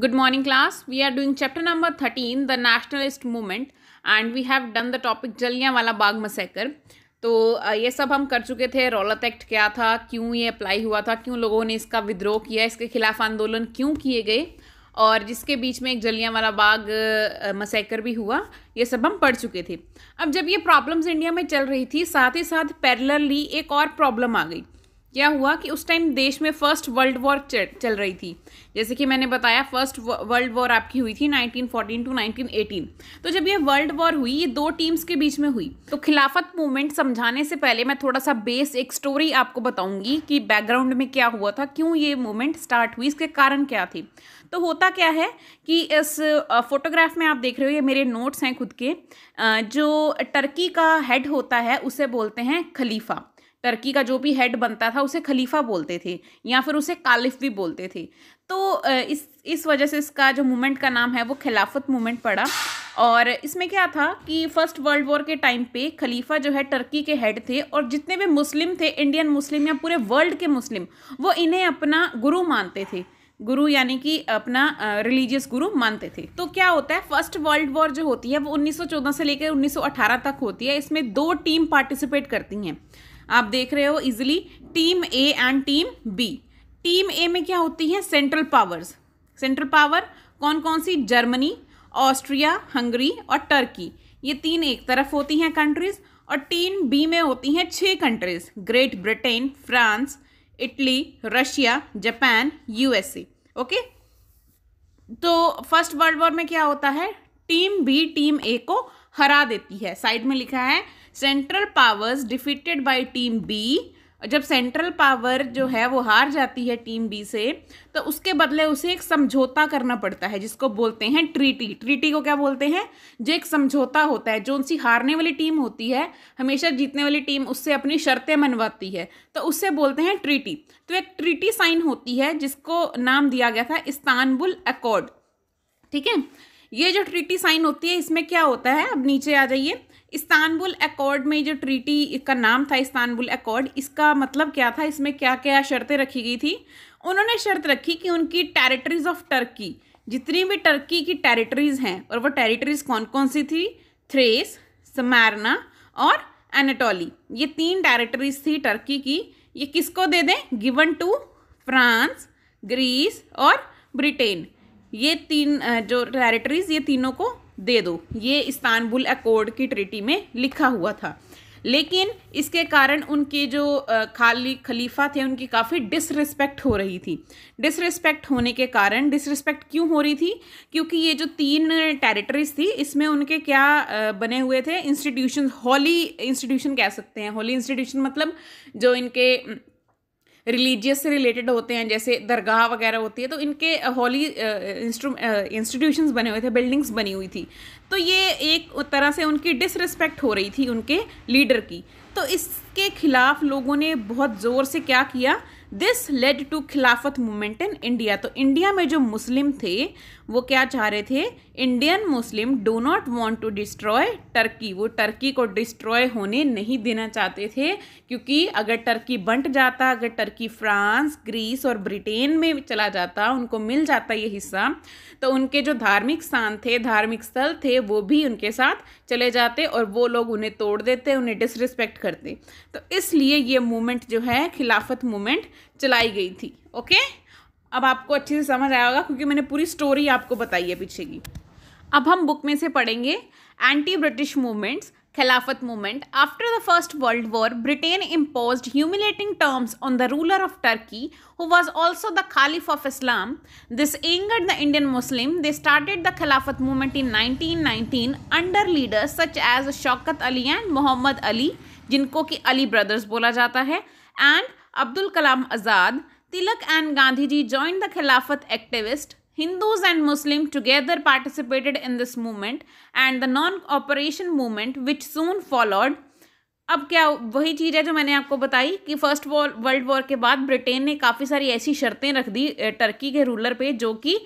Good morning class. We are doing chapter number 13, the nationalist movement and we have done the topic वाला बाग massacre तो ये सब हम कर चुके थे रौलत एक्ट क्या था क्यों ये अप्लाई हुआ था क्यों लोगों ने इसका विद्रोह किया इसके खिलाफ आंदोलन क्यों किए गए और जिसके बीच में एक जलियांवाला बाग मसैकर भी हुआ ये सब हम पढ़ चुके थे अब जब ये प्रॉब्लम्स इंडिया में चल रही थी साथ ही साथ पैरलरली एक और प्रॉब्लम आ गई क्या हुआ कि उस टाइम देश में फर्स्ट वर्ल्ड वॉर चल रही थी जैसे कि मैंने बताया फर्स्ट वर्ल्ड वॉर आपकी हुई थी 1914 टू 1918 तो जब ये वर्ल्ड वॉर हुई ये दो टीम्स के बीच में हुई तो खिलाफत मूवमेंट समझाने से पहले मैं थोड़ा सा बेस एक स्टोरी आपको बताऊंगी कि बैकग्राउंड में क्या हुआ था क्यों ये मूवमेंट स्टार्ट हुई इसके कारण क्या थे तो होता क्या है कि इस फोटोग्राफ में आप देख रहे हो ये मेरे नोट्स हैं खुद के जो टर्की का हेड होता है उसे बोलते हैं खलीफा टर्की का जो भी हेड बनता था उसे खलीफा बोलते थे या फिर उसे कालिफ भी बोलते थे तो इस इस वजह से इसका जो मूवमेंट का नाम है वो खिलाफत मूवमेंट पड़ा और इसमें क्या था कि फर्स्ट वर्ल्ड वॉर के टाइम पे खलीफा जो है टर्की के हेड थे और जितने भी मुस्लिम थे इंडियन मुस्लिम या पूरे वर्ल्ड के मुस्लिम वो इन्हें अपना गुरु मानते थे गुरु यानी कि अपना रिलीजियस गुरु मानते थे तो क्या होता है फर्स्ट वर्ल्ड वॉर जो होती है वो 1914 से लेकर 1918 तक होती है इसमें दो टीम पार्टिसिपेट करती हैं आप देख रहे हो easily team A and team B team A में क्या होती है सेंट्रल पावर्स सेंट्रल पावर कौन कौन सी जर्मनी ऑस्ट्रिया हंगरी और टर्की ये तीन एक तरफ होती हैं कंट्रीज और टीम बी में होती हैं छह countries Great Britain France Italy Russia Japan USA okay तो फर्स्ट वर्ल्ड वॉर में क्या होता है टीम बी टीम ए को हरा देती है साइड में लिखा है central powers defeated by team B जब सेंट्रल पावर जो है वो हार जाती है टीम बी से तो उसके बदले उसे एक समझौता करना पड़ता है जिसको बोलते हैं ट्रीटी ट्रीटी को क्या बोलते हैं जो एक समझौता होता है जो उनसी हारने वाली टीम होती है हमेशा जीतने वाली टीम उससे अपनी शर्तें मनवाती है तो उससे बोलते हैं ट्रीटी तो एक ट्रीटी साइन होती है जिसको नाम दिया गया था इस्तानबुल अकॉर्ड ठीक है ये जो ट्रीटी साइन होती है इसमें क्या होता है अब नीचे आ जाइए इस्तानबुल अकॉर्ड में जो ट्रीटी का नाम था इस्तानबुल अकॉर्ड इसका मतलब क्या था इसमें क्या क्या शर्तें रखी गई थी उन्होंने शर्त रखी कि उनकी टेरिटरीज ऑफ टर्की जितनी भी टर्की की टेरिटरीज हैं और वो टेरिटरीज कौन कौन सी थी थ्रेस समारना और एनाटोली ये तीन टेरिटरीज थी टर्की की ये किसको दे दें गिवन टू फ्रांस ग्रीस और ब्रिटेन ये तीन जो टेरिटरीज ये तीनों को दे दो ये इस्तानबुल अकॉर्ड की ट्रिटी में लिखा हुआ था लेकिन इसके कारण उनके जो खाली खलीफा थे उनकी काफ़ी डिसरिस्पेक्ट हो रही थी डिसरिस्पेक्ट होने के कारण डिसरिस्पेक्ट क्यों हो रही थी क्योंकि ये जो तीन टेरिटरीज थी इसमें उनके क्या बने हुए थे इंस्टीट्यूशन हॉली इंस्टीट्यूशन कह सकते हैं हॉली इंस्टीट्यूशन मतलब जो इनके रिलीजियस से रिलेटेड होते हैं जैसे दरगाह वगैरह होती है तो इनके हॉली इंस्टीट्यूशन बने हुए थे बिल्डिंग्स बनी हुई थी तो ये एक तरह से उनकी डिसरिस्पेक्ट हो रही थी उनके लीडर की तो इसके खिलाफ लोगों ने बहुत ज़ोर से क्या किया this led to Khilafat movement in India तो इंडिया में जो मुस्लिम थे वो क्या चाह रहे थे Indian Muslim do not want to destroy Turkey वो टर्की को डिस्ट्रॉय होने नहीं देना चाहते थे क्योंकि अगर टर्की बंट जाता अगर टर्की फ्रांस ग्रीस और ब्रिटेन में चला जाता उनको मिल जाता ये हिस्सा तो उनके जो धार्मिक स्थान थे धार्मिक स्थल थे वो भी उनके साथ चले जाते और वो लोग उन्हें तोड़ देते उन्हें डिसरिस्पेक्ट करते तो इसलिए ये मूवमेंट जो है खिलाफत मूवमेंट चलाई गई थी ओके अब आपको अच्छे से समझ आया होगा क्योंकि मैंने पूरी स्टोरी आपको बताई है पीछे की अब हम बुक में से पढ़ेंगे anti British movements Khilafat movement after the first world war Britain impose humiliating terms on the ruler of Turkey who was also the khalif of Islam this angered the Indian Muslim they started the Khilafat movement in nineteen nineteen under leaders such as Shaukat Ali and Mohammad Ali जिनको कि Ali brothers बोला जाता है and Abdul Kalam Azad Tilak and Gandhiji joined the Khilafat activists. Hindus and Muslims together participated in this movement and the non-operation movement which soon followed. अब क्या वही चीज़ है जो मैंने आपको बताई कि फर्स्ट वॉर वर्ल्ड वॉर के बाद ब्रिटेन ने काफ़ी सारी ऐसी शर्तें रख दी टर्की के रूलर पे जो कि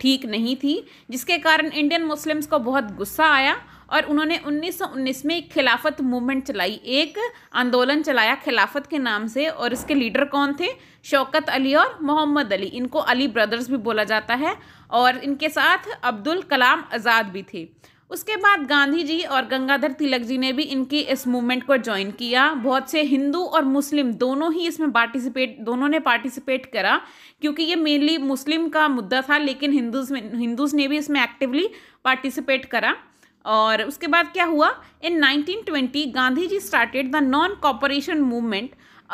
ठीक नहीं थी जिसके कारण इंडियन मुस्लिम्स को बहुत गुस्सा आया और उन्होंने 1919 में एक खिलाफत मूवमेंट चलाई एक आंदोलन चलाया खिलाफत के नाम से और इसके लीडर कौन थे शौकत अली और मोहम्मद अली इनको अली ब्रदर्स भी बोला जाता है और इनके साथ अब्दुल कलाम आज़ाद भी थे उसके बाद गांधी जी और गंगाधर तिलक जी ने भी इनकी इस मूवमेंट को ज्वाइन किया बहुत से हिंदू और मुस्लिम दोनों ही इसमें पार्टिसिपेट दोनों ने पार्टिसिपेट करा क्योंकि ये मेनली मुस्लिम का मुद्दा था लेकिन हिंदूज में हिंदूज ने भी इसमें एक्टिवली पार्टिसिपेट करा और उसके बाद क्या हुआ in 1920 Gandhi ji started the non cooperation movement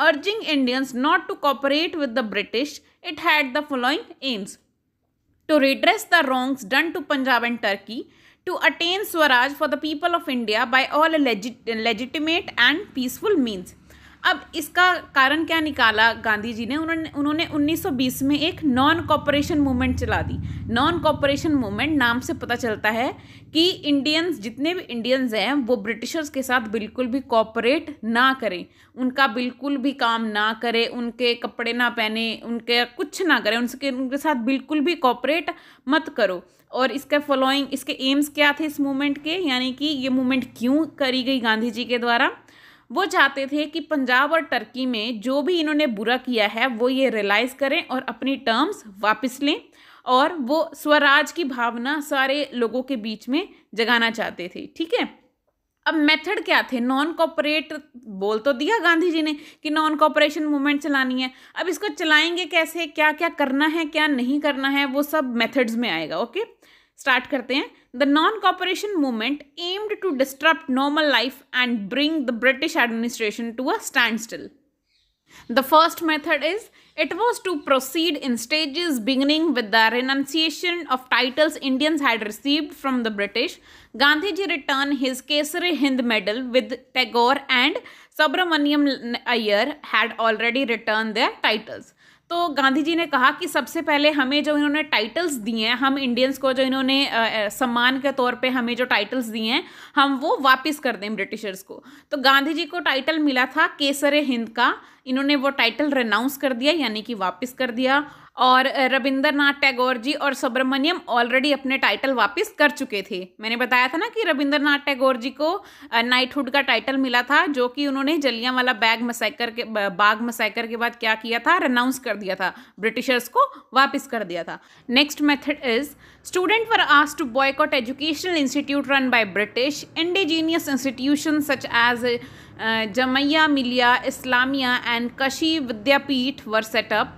urging Indians not to cooperate with the British it had the following aims to redress the wrongs done to Punjab and Turkey to attain swaraj for the people of India by all legitimate and peaceful means अब इसका कारण क्या निकाला गांधी जी ने उन्होंने उन्होंने 1920 में एक नॉन कॉपरेशन मूवमेंट चला दी नॉन कॉपरेशन मूवमेंट नाम से पता चलता है कि इंडियंस जितने भी इंडियंस हैं वो ब्रिटिशर्स के साथ बिल्कुल भी कॉपरेट ना करें उनका बिल्कुल भी काम ना करें उनके कपड़े ना पहने उनके कुछ ना करें उनके उनके साथ बिल्कुल भी कॉपरेट मत करो और इसके फॉलोइंग इसके एम्स क्या थे इस मूवमेंट के यानी कि ये मूवमेंट क्यों करी गई गांधी जी के द्वारा वो चाहते थे कि पंजाब और टर्की में जो भी इन्होंने बुरा किया है वो ये रियलाइज़ करें और अपनी टर्म्स वापस लें और वो स्वराज की भावना सारे लोगों के बीच में जगाना चाहते थे ठीक है अब मेथड क्या थे नॉन कॉपरेट बोल तो दिया गांधी जी ने कि नॉन कॉपरेशन मूवमेंट चलानी है अब इसको चलाएंगे कैसे क्या क्या करना है क्या नहीं करना है वो सब मेथड्स में आएगा ओके स्टार्ट करते हैं The non cooperation movement aimed to disrupt normal life and bring the British administration to a standstill. The first method is it was to proceed in stages beginning with the renunciation of titles Indians had received from the British. Gandhiji returned his Kesari Hind medal with Tagore and Subramaniam Iyer had already returned their titles. तो गांधी जी ने कहा कि सबसे पहले हमें जो इन्होंने titles दिए हैं हम इंडियंस को जो इन्होंने सम्मान के तौर पे हमें जो टाइटल्स दिए हैं हम वो वापस कर दें ब्रिटिशर्स को तो गांधी जी को टाइटल मिला था केसर हिंद का इन्होंने वो टाइटल रेनाउंस कर दिया यानी कि वापस कर दिया और रविंद्रनाथ टैगोर जी और सुब्रमण्यम ऑलरेडी अपने टाइटल वापस कर चुके थे मैंने बताया था ना कि रविंद्रनाथ टैगोर जी को नाइटहुड का टाइटल मिला था जो कि उन्होंने वाला बैग मसैकर के बाग मसैकर के बाद क्या किया था रनाउंस कर दिया था ब्रिटिशर्स को वापस कर दिया था next method is student were asked to boycott educational institute run by British indigenous institution such as Uh, Jamia Millia Islamia and Kashi Vidyapeet were set up.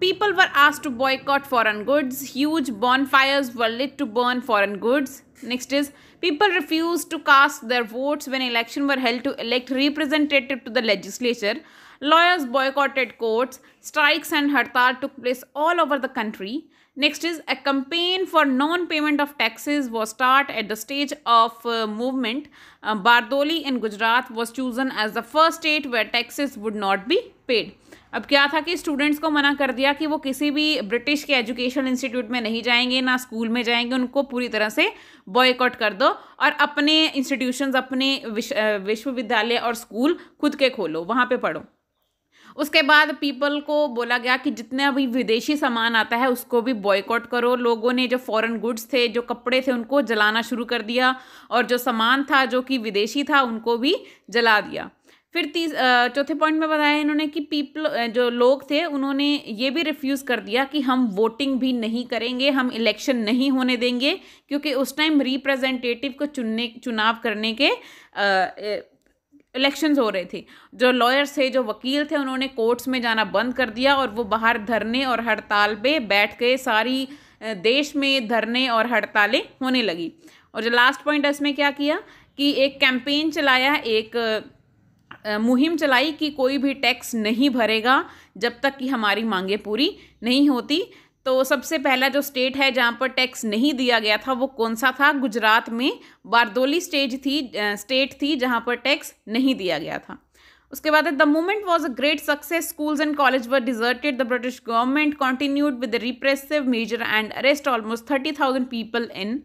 People were asked to boycott foreign goods. Huge bonfires were lit to burn foreign goods. Next is people refused to cast their votes when elections were held to elect representative to the legislature. Lawyers boycotted courts. Strikes and hartal took place all over the country. Next is a campaign for non payment of taxes was start at the stage of movement Bardoli in Gujarat was chosen as the first state where taxes would not be paid अब क्या था कि students को मना कर दिया कि वो किसी भी ब्रिटिश के एजुकेशन इंस्टीट्यूट में नहीं जाएंगे ना स्कूल में जाएंगे उनको पूरी तरह से बॉयकॉट कर दो और अपने इंस्टीट्यूशन अपने विश्वविद्यालय और स्कूल खुद के खोलो वहाँ पे पढ़ो उसके बाद पीपल को बोला गया कि जितना भी विदेशी सामान आता है उसको भी बॉयकॉट करो लोगों ने जो फॉरेन गुड्स थे जो कपड़े थे उनको जलाना शुरू कर दिया और जो सामान था जो कि विदेशी था उनको भी जला दिया फिर तीस चौथे पॉइंट में बताया इन्होंने कि पीपल जो लोग थे उन्होंने ये भी रिफ्यूज़ कर दिया कि हम वोटिंग भी नहीं करेंगे हम इलेक्शन नहीं होने देंगे क्योंकि उस टाइम रिप्रेजेंटेटिव को चुनने चुनाव करने के इलेक्शंस हो रहे थे जो लॉयर्स थे जो वकील थे उन्होंने कोर्ट्स में जाना बंद कर दिया और वो बाहर धरने और हड़ताल पे बैठ गए सारी देश में धरने और हड़तालें होने लगी और जो लास्ट पॉइंट है इसमें क्या किया कि एक कैंपेन चलाया एक मुहिम चलाई कि कोई भी टैक्स नहीं भरेगा जब तक कि हमारी मांगें पूरी नहीं होती तो सबसे पहला जो स्टेट है जहाँ पर टैक्स नहीं दिया गया था वो कौन सा था गुजरात में बारदोली स्टेज थी स्टेट थी जहाँ पर टैक्स नहीं दिया गया था उसके बाद the movement was a great success schools and college were deserted the British government continued with repressive measure and arrest almost thirty thousand people in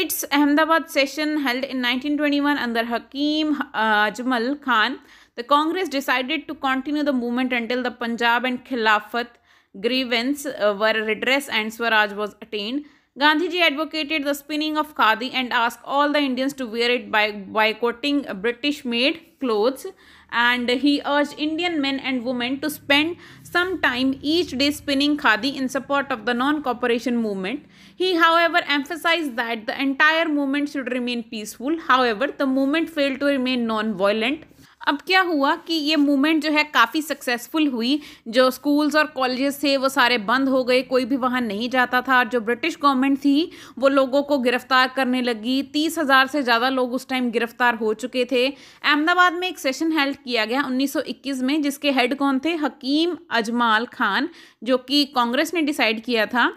its Ahmedabad session held in nineteen one under Hakim Ajmal Khan the Congress decided to continue the movement until the Punjab and Khilafat grievance uh, were redressed and Swaraj was attained. Gandhiji advocated the spinning of khadi and asked all the Indians to wear it by boycotting British made clothes. And he urged Indian men and women to spend some time each day spinning khadi in support of the non cooperation movement. He, however, emphasized that the entire movement should remain peaceful. However, the movement failed to remain non violent अब क्या हुआ कि ये movement जो है काफ़ी successful हुई जो स्कूल्स और कॉलेजेस थे वो सारे बंद हो गए कोई भी वहाँ नहीं जाता था और जो ब्रिटिश गवर्नमेंट थी वो लोगों को गिरफ्तार करने लगी तीस हज़ार से ज़्यादा लोग उस टाइम गिरफ्तार हो चुके थे अहमदाबाद में एक सेशन हेल्ड किया गया 1921 में जिसके हेड कौन थे हकीम अजमाल खान जो कि कांग्रेस ने डिसाइड किया था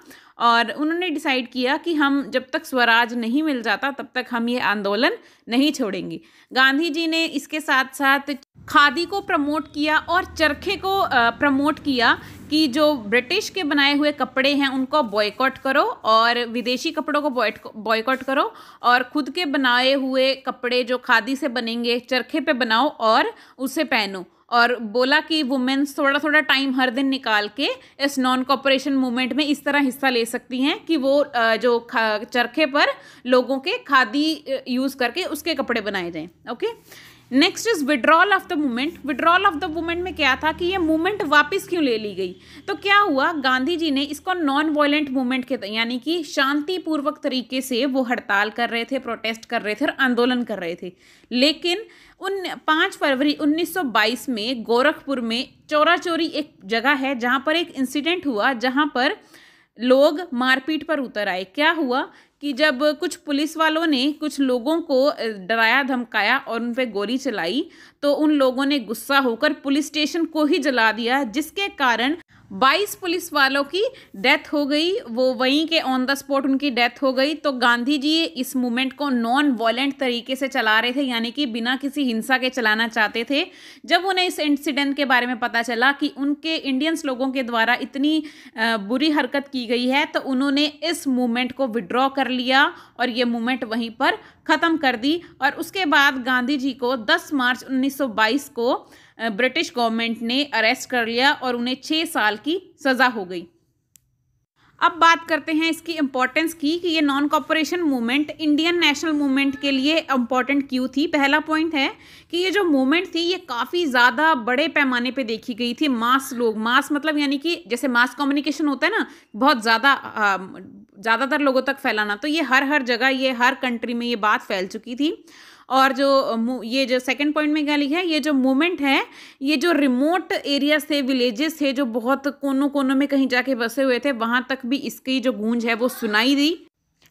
और उन्होंने डिसाइड किया कि हम जब तक स्वराज नहीं मिल जाता तब तक हम ये आंदोलन नहीं छोड़ेंगे गांधी जी ने इसके साथ साथ खादी को प्रमोट किया और चरखे को प्रमोट किया कि जो ब्रिटिश के बनाए हुए कपड़े हैं उनको बॉयकॉट करो और विदेशी कपड़ों को बॉयकॉट करो और खुद के बनाए हुए कपड़े जो खादी से बनेंगे चरखे पे बनाओ और उसे पहनो और बोला कि वुमेन्स थोड़ा थोड़ा टाइम हर दिन निकाल के इस नॉन कॉपरेशन मूवमेंट में इस तरह हिस्सा ले सकती हैं कि वो जो चरखे पर लोगों के खादी यूज़ करके उसके कपड़े बनाए जाएँ okay next is withdrawal of the movement withdrawal of the movement में क्या था कि ये मूवमेंट वापस क्यों ले ली गई तो क्या हुआ गांधी जी ने इसको नॉन वायलेंट मूवमेंट के यानी कि शांतिपूर्वक तरीके से वो हड़ताल कर रहे थे प्रोटेस्ट कर रहे थे और आंदोलन कर रहे थे लेकिन उन पाँच फरवरी 1922 में गोरखपुर में चोरा चोरी एक जगह है जहाँ पर एक इंसिडेंट हुआ जहाँ पर लोग मारपीट पर उतर आए क्या हुआ कि जब कुछ पुलिस वालों ने कुछ लोगों को डराया धमकाया और उन पर गोली चलाई तो उन लोगों ने गुस्सा होकर पुलिस स्टेशन को ही जला दिया जिसके कारण बाईस पुलिस वालों की डेथ हो गई वो वहीं के ऑन द स्पॉट उनकी डेथ हो गई तो गांधी जी इस मूवमेंट को नॉन वॉलेंट तरीके से चला रहे थे यानी कि बिना किसी हिंसा के चलाना चाहते थे जब उन्हें इस इंसिडेंट के बारे में पता चला कि उनके इंडियंस लोगों के द्वारा इतनी बुरी हरकत की गई है तो उन्होंने इस मूवमेंट को विड्रॉ कर लिया और ये मूवमेंट वहीं पर ख़त्म कर दी और उसके बाद गांधी जी को 10 मार्च 1922 को ब्रिटिश गवर्नमेंट ने अरेस्ट कर लिया और उन्हें छः साल की सज़ा हो गई अब बात करते हैं इसकी इम्पोर्टेंस की कि ये non cooperation movement Indian national movement के लिए इम्पॉर्टेंट क्यों थी पहला पॉइंट है कि ये जो मूवमेंट थी ये काफ़ी ज़्यादा बड़े पैमाने पे देखी गई थी मास लोग मास मतलब यानी कि जैसे मास कम्युनिकेशन होता है ना बहुत ज़्यादा ज़्यादातर लोगों तक फैलाना तो ये हर हर जगह ये हर कंट्री में ये बात फैल चुकी थी और जो ये जो सेकंड पॉइंट में क्या लिखा है ये जो मूवमेंट है ये जो रिमोट एरिया से विलेजेस थे जो बहुत कोनों कोनों में कहीं जाके बसे हुए थे वहाँ तक भी इसकी जो गूंज है वो सुनाई दी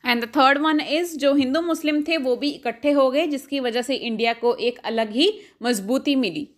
and the third one is जो हिंदू मुस्लिम थे वो भी इकट्ठे हो गए जिसकी वजह से इंडिया को एक अलग ही मजबूती मिली